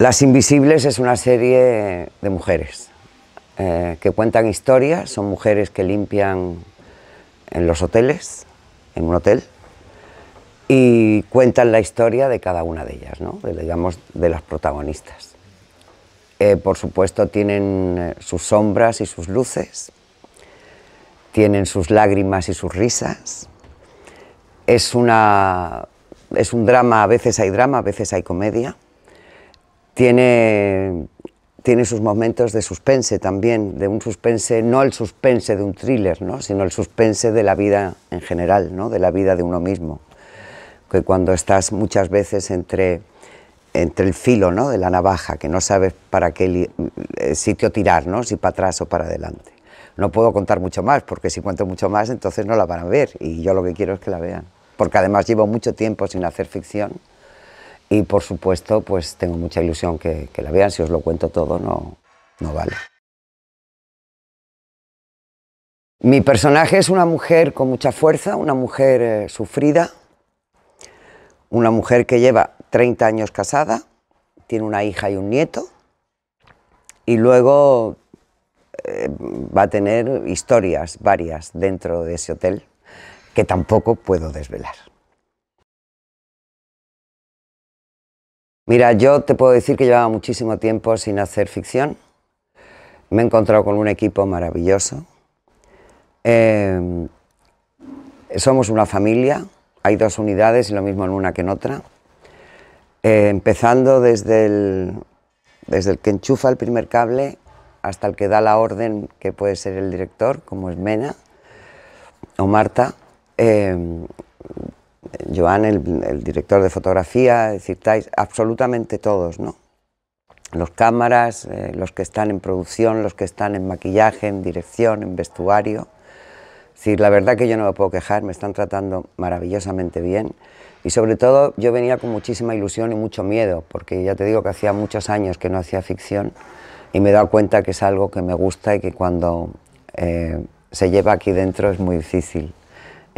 Las Invisibles es una serie de mujeres eh, que cuentan historias, son mujeres que limpian en los hoteles, en un hotel, y cuentan la historia de cada una de ellas, ¿no? digamos de las protagonistas. Eh, por supuesto tienen eh, sus sombras y sus luces, tienen sus lágrimas y sus risas. Es, una, es un drama, a veces hay drama, a veces hay comedia tiene, sus momentos de suspense también, de un suspense, no el suspense de un thriller, ¿no? sino el suspense de la vida en general, ¿no? de la vida de uno mismo, que cuando estás muchas veces entre, entre el filo ¿no? de la navaja, que no sabes para qué eh, sitio tirar, ¿no? si para atrás o para adelante. No puedo contar mucho más, porque si cuento mucho más, entonces no la van a ver, y yo lo que quiero es que la vean, porque además llevo mucho tiempo sin hacer ficción y por supuesto, pues tengo mucha ilusión que, la vean. Si os lo cuento todo, no, no vale. Mi personaje es una mujer con mucha fuerza, una mujer eh, sufrida, una mujer que lleva 30 años casada, tiene una hija y un nieto, y luego eh, va a tener historias varias dentro de ese hotel que tampoco puedo desvelar. Mira, yo te puedo decir que llevaba muchísimo tiempo sin hacer ficción. Me he encontrado con un equipo maravilloso. Eh, somos una familia, hay dos unidades y lo mismo en una que en otra. Eh, empezando desde el, desde el que enchufa el primer cable hasta el que da la orden, que puede ser el director, como es Mena o Marta. Eh, Joan, el, director de fotografía, es absolutamente todos, ¿no? Los cámaras, eh, los que están en producción, los que están en maquillaje, en dirección, en vestuario. Sí, la verdad que yo no me puedo quejar, me están tratando maravillosamente bien. Y sobre todo yo venía con muchísima ilusión y mucho miedo, porque ya te digo que hacía muchos años que no hacía ficción y me he dado cuenta que es algo que me gusta y que cuando eh, se lleva aquí dentro es muy difícil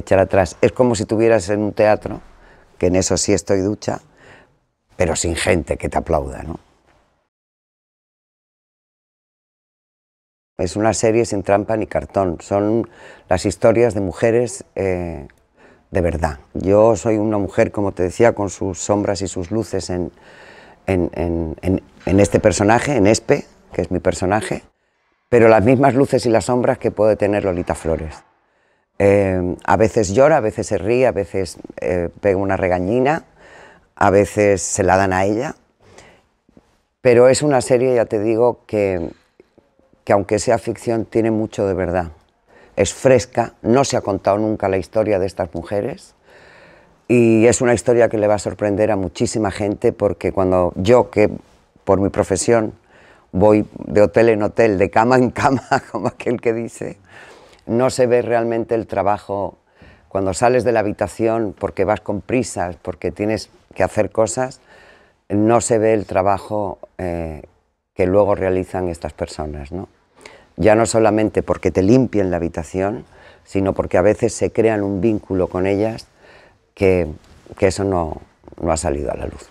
echar atrás. Es como si tuvieras en un teatro, que en eso sí estoy ducha, pero sin gente que te aplauda, ¿no? Es una serie sin trampa ni cartón. Son las historias de mujeres eh, de verdad. Yo soy una mujer, como te decía, con sus sombras y sus luces en, en este personaje, en Espe, que es mi personaje, pero las mismas luces y las sombras que puede tener Lolita Flores. Em, a veces llora, a veces se ríe, a veces eh, pega una regañina, a veces se la dan a ella. Pero es una serie, ya te digo, que aunque sea ficción, tiene mucho de verdad. Es fresca, no se ha contado nunca la historia de estas mujeres. Y es una historia que le va a sorprender a muchísima gente porque cuando yo, que por mi profesión voy de hotel en hotel, de cama en cama, como aquel que dice, no se ve realmente el trabajo cuando sales de la habitación porque vas con prisas, porque tienes que hacer cosas, no se ve el trabajo eh, que luego realizan estas personas. ¿no? Ya no solamente porque te limpien la habitación, sino porque a veces se crean un vínculo con ellas que, que eso no, no ha salido a la luz.